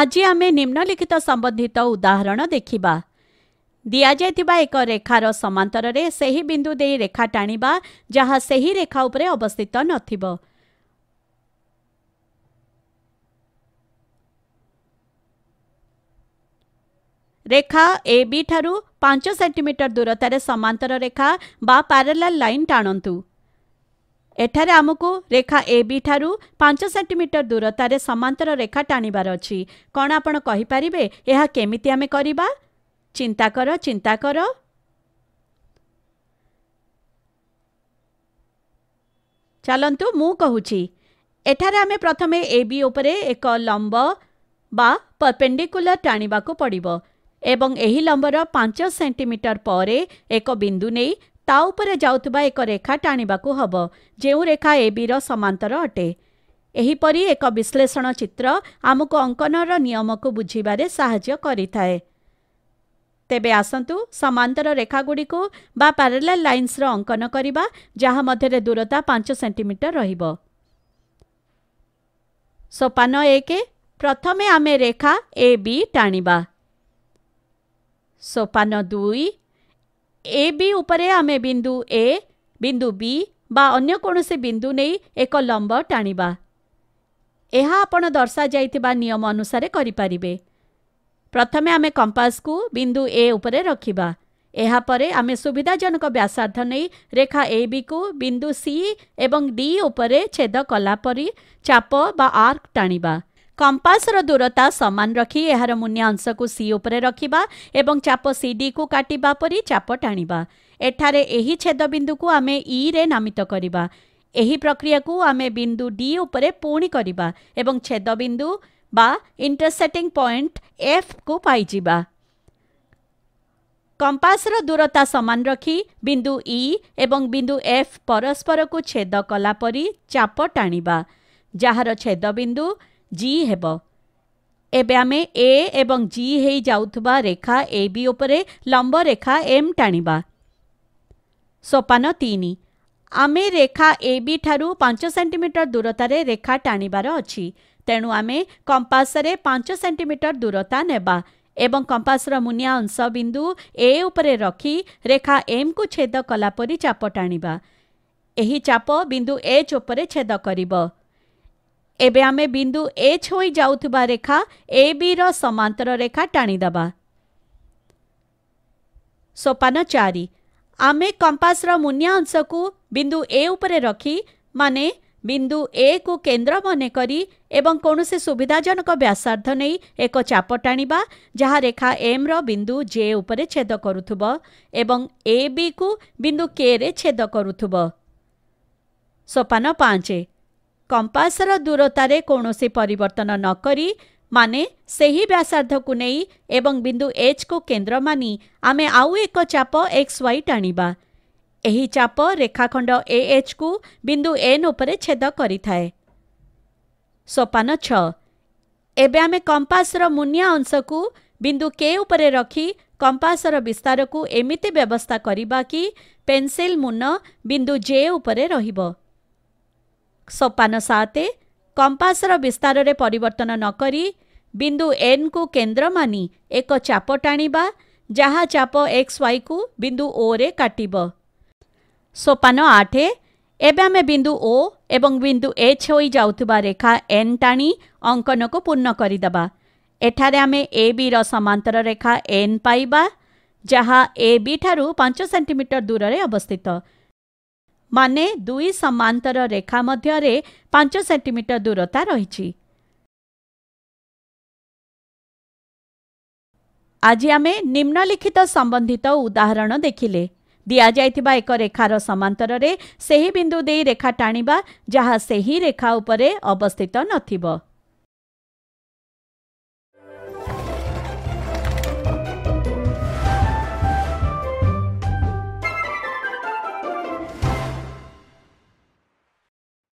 ଆଜି ଆମେ ନିମ୍ନଲିଖିତ ସମ୍ବନ୍ଧିତ ଉଦାହରଣ ଦେଖିବା ଦିଆଯାଇଥିବା ଏକ ରେଖାର ସମାନ୍ତରରେ ସେହି ବିନ୍ଦୁ ଦେଇ ରେଖା ଟାଣିବା ଯାହା ସେହି ରେଖା ଉପରେ ଅବସ୍ଥିତ ନଥିବ ରେଖା ଏ ବି ଠାରୁ ପାଞ୍ଚ ସେଣ୍ଟିମିଟର ଦୂରତାରେ ସମାନ୍ତର ରେଖା ବା ପାରାଲାଲ୍ ଲାଇନ୍ ଟାଣନ୍ତୁ ଏଠାରେ ଆମକୁ ରେଖା ଏ ବି ଠାରୁ ପାଞ୍ଚ ସେଣ୍ଟିମିଟର ଦୂରତାରେ ସମାନ୍ତର ରେଖା ଟାଣିବାର ଅଛି କ'ଣ ଆପଣ କହିପାରିବେ ଏହା କେମିତି ଆମେ କରିବା ଚିନ୍ତା କର ଚିନ୍ତା କର ଚାଲନ୍ତୁ ମୁଁ କହୁଛି ଏଠାରେ ଆମେ ପ୍ରଥମେ ଏ ବି ଉପରେ ଏକ ଲମ୍ବ ବା ପରପେଣ୍ଡିକୁଲାର ଟାଣିବାକୁ ପଡ଼ିବ ଏବଂ ଏହି ଲମ୍ବର ପାଞ୍ଚ ସେଣ୍ଟିମିଟର ପରେ ଏକ ବିନ୍ଦୁ ନେଇ ତା ଉପରେ ଯାଉଥିବା ଏକ ରେଖା ଟାଣିବାକୁ ହେବ ଯେଉଁ ରେଖା ଏବିର ସମାନ୍ତର ଅଟେ ଏହିପରି ଏକ ବିଶ୍ଳେଷଣ ଚିତ୍ର ଆମକୁ ଅଙ୍କନର ନିୟମକୁ ବୁଝିବାରେ ସାହାଯ୍ୟ କରିଥାଏ ତେବେ ଆସନ୍ତୁ ସମାନ୍ତର ରେଖାଗୁଡ଼ିକୁ ବା ପ୍ୟାରେଲାଲ ଲାଇନ୍ସର ଅଙ୍କନ କରିବା ଯାହା ମଧ୍ୟରେ ଦୂରତା ପାଞ୍ଚ ସେଣ୍ଟିମିଟର ରହିବ ସୋପାନ ଏକ ପ୍ରଥମେ ଆମେ ରେଖା ଏ ବି ଟାଣିବା ସୋପାନ ଦୁଇ ଏ ବି ଉପରେ ଆମେ ବିନ୍ଦୁ ଏ ବିନ୍ଦୁ ବି ବା ଅନ୍ୟ କୌଣସି ବିନ୍ଦୁ ନେଇ ଏକ ଲମ୍ବ ଟାଣିବା ଏହା ଆପଣ ଦର୍ଶାଯାଇଥିବା ନିୟମ ଅନୁସାରେ କରିପାରିବେ ପ୍ରଥମେ ଆମେ କମ୍ପାସ୍କୁ ବିନ୍ଦୁ ଏ ଉପରେ ରଖିବା ଏହାପରେ ଆମେ ସୁବିଧାଜନକ ବ୍ୟାସାର୍ଦ୍ଧ ନେଇ ରେଖା ଏ ବିକୁ ବିନ୍ଦୁ ସି ଏବଂ ଡି ଉପରେ ଛେଦ କଲାପରି ଚାପ ବା ଆର୍କ ଟାଣିବା କମ୍ପାସର ଦୂରତା ସମାନ ରଖି ଏହାର ମୁନିଆ ଅଂଶକୁ ସି ଉପରେ ରଖିବା ଏବଂ ଚାପ ସି ଡିକୁ କାଟିବା ପରି ଚାପ ଟାଣିବା ଏଠାରେ ଏହି ଛେଦବିନ୍ଦୁକୁ ଆମେ ଇରେ e ନାମିତ କରିବା ଏହି ପ୍ରକ୍ରିୟାକୁ ଆମେ ବିନ୍ଦୁ ଡି ଉପରେ ପୁଣି କରିବା ଏବଂ ଛେଦବିନ୍ଦୁ ବା ଇଣ୍ଟରସେଟିଂ ପଏଣ୍ଟ ଏଫ୍କୁ ପାଇଯିବା କମ୍ପାସର ଦୂରତା ସମାନ ରଖି ବିନ୍ଦୁ ଇ e ଏବଂ ବିନ୍ଦୁ ଏଫ୍ ପରସ୍ପରକୁ ଛେଦ କଲା ପରି ଚାପ ଟାଣିବା ଯାହାର ଛେଦବିନ୍ଦୁ ଜି ହେବ ଏବେ ଆମେ ଏ ଏବଂ ଜି ହେଇଯାଉଥିବା ରେଖା ଏ ବି ଉପରେ ଲମ୍ବ ରେଖା ଏମ୍ ଟାଣିବା ସୋପାନ ତିନି ଆମେ ରେଖା ଏ ବି ଠାରୁ ପାଞ୍ଚ ସେଣ୍ଟିମିଟର ଦୂରତାରେ ରେଖା ଟାଣିବାର ଅଛି ତେଣୁ ଆମେ କମ୍ପାସରେ ପାଞ୍ଚ ସେଣ୍ଟିମିଟର ଦୂରତା ନେବା ଏବଂ କମ୍ପାସର ମୁନିଆ ଅଂଶ ବିନ୍ଦୁ ଏ ଉପରେ ରଖି ରେଖା ଏମ୍କୁ ଛେଦ କଲାପରି ଚାପ ଟାଣିବା ଏହି ଚାପ ବିନ୍ଦୁ ଏଚ୍ ଉପରେ ଛେଦ କରିବ ଏବେ ଆମେ ବିନ୍ଦୁ ଏଚ୍ ହୋଇ ଯାଉଥିବା ରେଖା ଏ ବିର ସମାନ୍ତର ରେଖା ଟାଣିଦେବା ସୋପାନ ଚାରି ଆମେ କମ୍ପାସର ମୁନିଆ ଅଂଶକୁ ବିନ୍ଦୁ ଏ ଉପରେ ରଖି ମାନେ ବିନ୍ଦୁ ଏକୁ କେନ୍ଦ୍ର ମନେ କରି ଏବଂ କୌଣସି ସୁବିଧାଜନକ ବ୍ୟାସାର୍ଦ୍ଧ ନେଇ ଏକ ଚାପ ଟାଣିବା ଯାହା ରେଖା ଏମ୍ର ବିନ୍ଦୁ ଜେ ଉପରେ ଛେଦ କରୁଥିବ ଏବଂ ଏ ବିକୁ ବିନ୍ଦୁ କେରେ ଛେଦ କରୁଥିବ ସୋପାନ ପାଞ୍ଚେ କମ୍ପାସର ଦୂରତାରେ କୌଣସି ପରିବର୍ତ୍ତନ ନକରି ମାନେ ସେହି ବ୍ୟାସାର୍ଦ୍ଧକୁ ନେଇ ଏବଂ ବିନ୍ଦୁ ଏଚ୍କୁ କେନ୍ଦ୍ର ମାନି ଆମେ ଆଉ ଏକ ଚାପ ଏକ୍ସ ୱାଇ ଟାଣିବା ଏହି ଚାପ ରେଖାଖଣ୍ଡ ଏ ଏଚ୍କୁ ବିନ୍ଦୁ ଏନ୍ ଉପରେ ଛେଦ କରିଥାଏ ସୋପାନ ଛଅ ଏବେ ଆମେ କମ୍ପାସର ମୁନିଆ ଅଂଶକୁ ବିନ୍ଦୁ କେ ଉପରେ ରଖି କମ୍ପାସର ବିସ୍ତାରକୁ ଏମିତି ବ୍ୟବସ୍ଥା କରିବା କି ପେନ୍ସିଲ୍ ମୁନ ବିନ୍ଦୁ ଜେ ଉପରେ ରହିବ ସୋପାନ ସାତ କମ୍ପାସର ବିସ୍ତାରରେ ପରିବର୍ତ୍ତନ ନକରି ବିନ୍ଦୁ ଏନ୍କୁ କେନ୍ଦ୍ର ମାନି ଏକ ଚାପ ଟାଣିବା ଯାହା ଚାପ ଏକ୍ସ ୱାଇକୁ ବିନ୍ଦୁ ଓରେ କାଟିବ ସୋପାନ ଆଠ ଏବେ ଆମେ ବିନ୍ଦୁ ଓ ଏବଂ ବିନ୍ଦୁ ଏଚ୍ ହୋଇ ଯାଉଥିବା ରେଖା ଏନ୍ ଟାଣି ଅଙ୍କନକୁ ପୂର୍ଣ୍ଣ କରିଦେବା ଏଠାରେ ଆମେ ଏ ବିର ସମାନ୍ତର ରେଖା ଏନ୍ ପାଇବା ଯାହା ଏ ବି ଠାରୁ ପାଞ୍ଚ ସେଣ୍ଟିମିଟର ଦୂରରେ ଅବସ୍ଥିତ ମାନେ ଦୁଇ ସମାନ୍ତର ରେଖା ମଧ୍ୟରେ ପାଞ୍ଚ ସେଣ୍ଟିମିଟର ଦୂରତା ରହିଛି ଆଜି ଆମେ ନିମ୍ନଲିଖିତ ସମ୍ବନ୍ଧିତ ଉଦାହରଣ ଦେଖିଲେ ଦିଆଯାଇଥିବା ଏକ ରେଖାର ସମାନ୍ତରରେ ସେହି ବିନ୍ଦୁ ଦେଇ ରେଖା ଟାଣିବା ଯାହା ସେହି ରେଖା ଉପରେ ଅବସ୍ଥିତ ନଥିବ